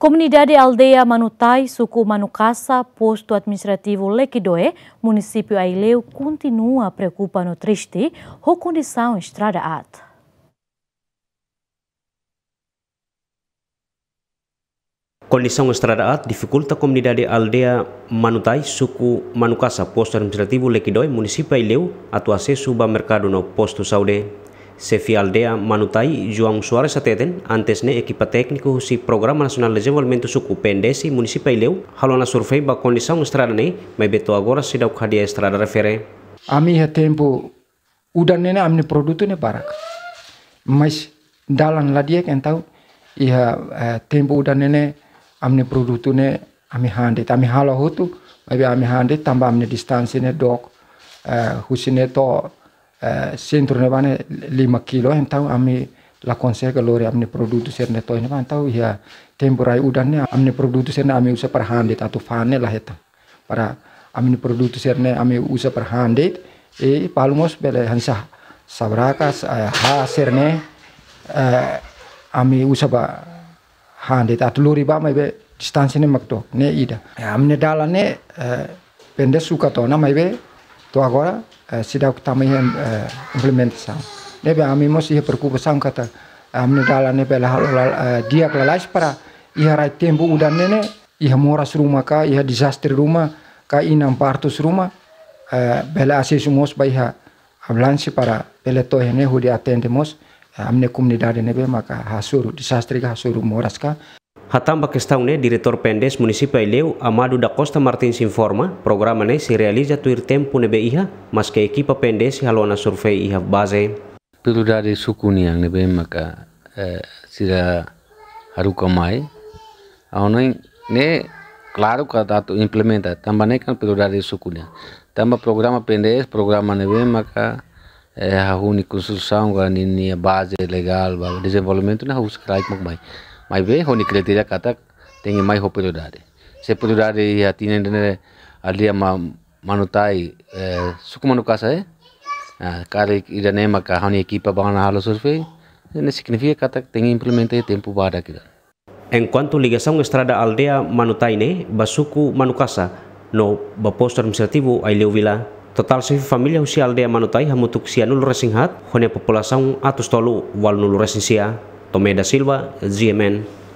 Comunidade Aldeia Manutai, suku Manukasa, posto administrativo Lequidoe, município Aileu, continua preocupando triste com a condição estrada alta. Condição estrada at dificulta a comunidade aldeia Manutai, suku Manukasa, posto administrativo Lequidoe, município Aileu, a acesso ao mercado no posto Saudé. Sefialdea Manutai João Suarez Ateten, antes ne ekipa tekniku si Programa Nasional de Desenvolvimento Suku Pendesi Municipal Ileu, halona survei ba kondisaun estrada ne, mai beto agora si dau cadia estrada refere. Ami minha tempo, udan ne amne produto ne barak. Mas dalan ladiek ken tau, ia eh, tempo udan ne amne produto ne ami hande, ami halo hutu, mai ami hande tambah amne distansi ne dok, eh, husine to Eh, ne bane lima kilo yang tau ami la konsega lori amne produtu serne to bane tahu ya temporai ne amne produtu ne ami usa par handit atau fane lah eta para amne produtu ne ami usa per handit e eh, palmos bele hansa sabrakas ha ne eh, ami usa ba handit atau lori ba mai be distansi ne makto ne ida ya, amne dala ne pende suka to na mai be Então agora é, eh, se dá também é, é implementação. Nebe a mim mosi preocupação kata a mim dá lá nebe lá dia lá para ia rai tempo udan nene ia moras rumah ka ia disaster rumah ka inam partus rumah uh, bela asesimos baiha ablansi para peleto hene hudi atendemos amne comunidade nebe maka hasuru disaster ka hasuru moras ka Hatamba kestaune diretor pendes municipio Ileu, Amado da Costa Martins informa, programa ne se realiza tuir tempo nebe iha, mas ke Ekipa pendes halona survei iha base. Tutu dari suku ni yang nebe maka eh, haruka mai, Aonai ne klaru ka datu implementa, tamba ne kan tutu dari suku ni, tamba programa pendes, programa nebe maka eh, hahuni konsulsang ga ni base legal ba desenvolvimento na hus kraik mak mai. Mai maive honi kriteria kata tengi mai ho periodare se periodare ya tine dene alia ma manutai suku eh, suku manukasa e ah, kare ira nema ka honi equipa bana halo surfe ne signifikan kata tengi implemente tempo bada kira En cuanto ligação estrada aldea Manutaine, Basuku manukasa, no baposto administrativo Aileu Vila, total se familia usia aldea Manutai hamutuk sia nulu resinghat, hone populasaun atus tolu wal nulu resinsia, Tomeda Silva, ZMN